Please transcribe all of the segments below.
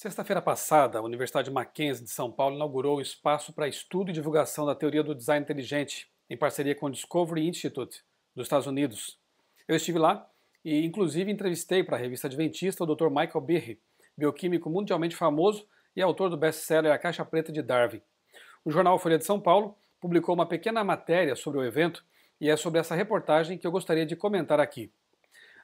Sexta-feira passada, a Universidade Mackenzie de São Paulo inaugurou o espaço para estudo e divulgação da teoria do design inteligente, em parceria com o Discovery Institute dos Estados Unidos. Eu estive lá e, inclusive, entrevistei para a revista Adventista o Dr. Michael Birri, bioquímico mundialmente famoso e autor do best-seller A Caixa Preta de Darwin. O jornal Folha de São Paulo publicou uma pequena matéria sobre o evento e é sobre essa reportagem que eu gostaria de comentar aqui.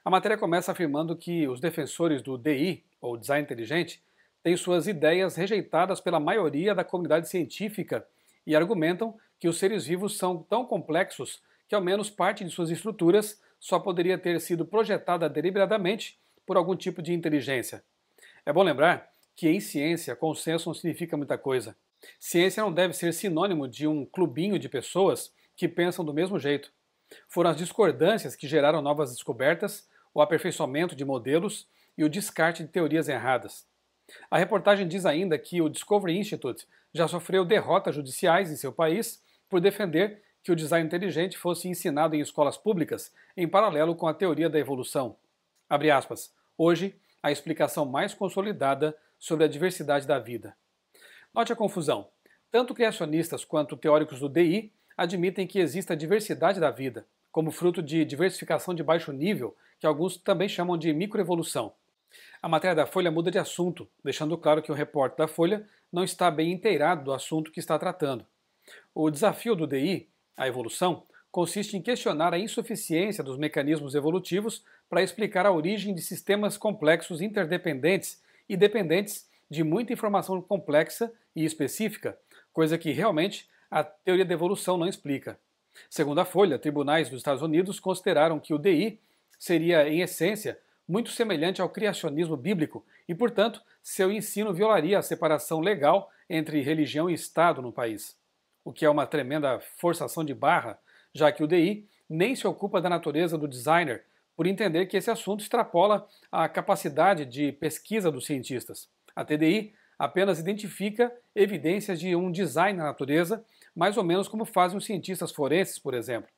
A matéria começa afirmando que os defensores do DI, ou Design Inteligente, têm suas ideias rejeitadas pela maioria da comunidade científica e argumentam que os seres vivos são tão complexos que ao menos parte de suas estruturas só poderia ter sido projetada deliberadamente por algum tipo de inteligência. É bom lembrar que em ciência consenso não significa muita coisa. Ciência não deve ser sinônimo de um clubinho de pessoas que pensam do mesmo jeito. Foram as discordâncias que geraram novas descobertas, o aperfeiçoamento de modelos e o descarte de teorias erradas. A reportagem diz ainda que o Discovery Institute já sofreu derrotas judiciais em seu país por defender que o design inteligente fosse ensinado em escolas públicas, em paralelo com a teoria da evolução. Aspas, Hoje, a explicação mais consolidada sobre a diversidade da vida. Note a confusão. Tanto criacionistas quanto teóricos do DI admitem que exista a diversidade da vida, como fruto de diversificação de baixo nível, que alguns também chamam de microevolução. A matéria da Folha muda de assunto, deixando claro que o repórter da Folha não está bem inteirado do assunto que está tratando. O desafio do DI, a evolução, consiste em questionar a insuficiência dos mecanismos evolutivos para explicar a origem de sistemas complexos interdependentes e dependentes de muita informação complexa e específica, coisa que realmente a teoria da evolução não explica. Segundo a Folha, tribunais dos Estados Unidos consideraram que o DI seria, em essência, muito semelhante ao criacionismo bíblico e, portanto, seu ensino violaria a separação legal entre religião e Estado no país, o que é uma tremenda forçação de barra, já que o DI nem se ocupa da natureza do designer, por entender que esse assunto extrapola a capacidade de pesquisa dos cientistas. A TDI apenas identifica evidências de um design na natureza, mais ou menos como fazem os cientistas forenses, por exemplo.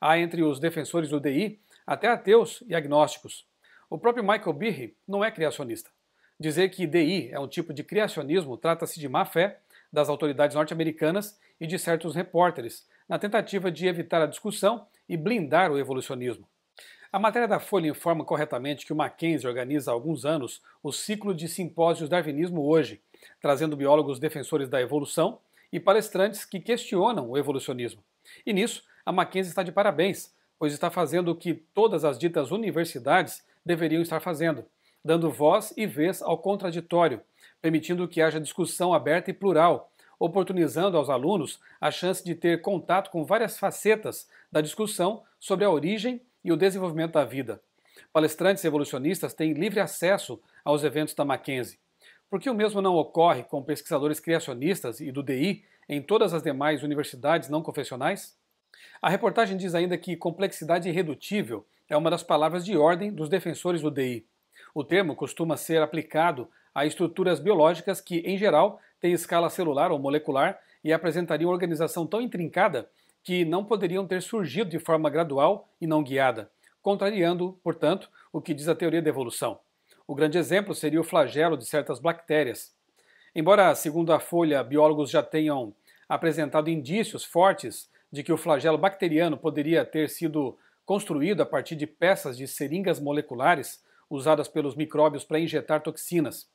Há entre os defensores do DI até ateus e agnósticos. O próprio Michael Behe não é criacionista. Dizer que DI é um tipo de criacionismo trata-se de má fé das autoridades norte-americanas e de certos repórteres, na tentativa de evitar a discussão e blindar o evolucionismo. A matéria da Folha informa corretamente que o Mackenzie organiza há alguns anos o ciclo de simpósios Darwinismo Hoje, trazendo biólogos defensores da evolução e palestrantes que questionam o evolucionismo. E nisso, a Mackenzie está de parabéns, pois está fazendo o que todas as ditas universidades deveriam estar fazendo, dando voz e vez ao contraditório, permitindo que haja discussão aberta e plural, oportunizando aos alunos a chance de ter contato com várias facetas da discussão sobre a origem e o desenvolvimento da vida. Palestrantes evolucionistas têm livre acesso aos eventos da Mackenzie. Por que o mesmo não ocorre com pesquisadores criacionistas e do DI em todas as demais universidades não confessionais? A reportagem diz ainda que complexidade irredutível é uma das palavras de ordem dos defensores do DI. O termo costuma ser aplicado a estruturas biológicas que, em geral, têm escala celular ou molecular e apresentariam organização tão intrincada que não poderiam ter surgido de forma gradual e não guiada, contrariando, portanto, o que diz a teoria da evolução. O grande exemplo seria o flagelo de certas bactérias. Embora, segundo a Folha, biólogos já tenham apresentado indícios fortes de que o flagelo bacteriano poderia ter sido construído a partir de peças de seringas moleculares usadas pelos micróbios para injetar toxinas.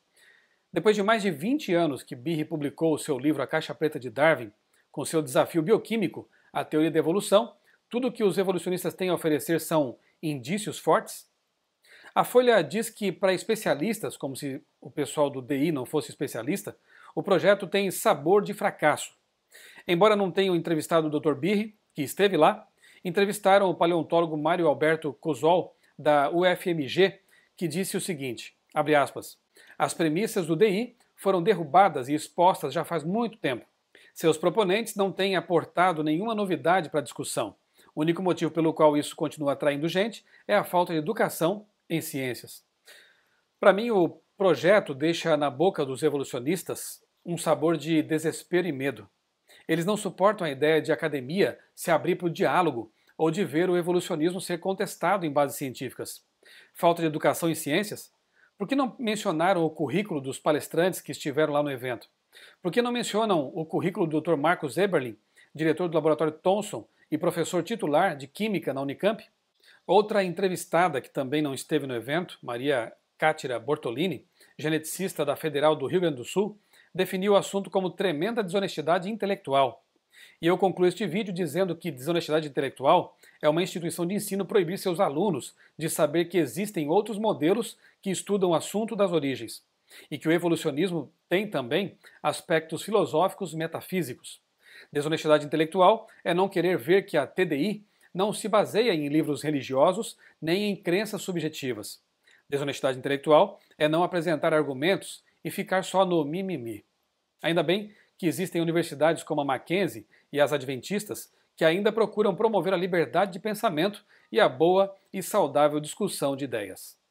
Depois de mais de 20 anos que Birri publicou seu livro A Caixa Preta de Darwin, com seu desafio bioquímico, a teoria da evolução, tudo o que os evolucionistas têm a oferecer são indícios fortes? A Folha diz que, para especialistas, como se o pessoal do DI não fosse especialista, o projeto tem sabor de fracasso. Embora não tenham entrevistado o Dr. Birri, que esteve lá, entrevistaram o paleontólogo Mário Alberto Cosol, da UFMG, que disse o seguinte, abre aspas, as premissas do DI foram derrubadas e expostas já faz muito tempo. Seus proponentes não têm aportado nenhuma novidade para a discussão. O único motivo pelo qual isso continua atraindo gente é a falta de educação em ciências. Para mim, o projeto deixa na boca dos evolucionistas um sabor de desespero e medo. Eles não suportam a ideia de academia se abrir para o diálogo ou de ver o evolucionismo ser contestado em bases científicas. Falta de educação em ciências? Por que não mencionaram o currículo dos palestrantes que estiveram lá no evento? Por que não mencionam o currículo do Dr. Marcos Eberlin, diretor do laboratório Thomson e professor titular de Química na Unicamp? Outra entrevistada que também não esteve no evento, Maria Cátira Bortolini, geneticista da Federal do Rio Grande do Sul, definiu o assunto como tremenda desonestidade intelectual. E eu concluo este vídeo dizendo que desonestidade intelectual é uma instituição de ensino proibir seus alunos de saber que existem outros modelos que estudam o assunto das origens, e que o evolucionismo tem também aspectos filosóficos metafísicos. Desonestidade intelectual é não querer ver que a TDI não se baseia em livros religiosos nem em crenças subjetivas. Desonestidade intelectual é não apresentar argumentos e ficar só no mimimi. Ainda bem que existem universidades como a Mackenzie e as Adventistas que ainda procuram promover a liberdade de pensamento e a boa e saudável discussão de ideias.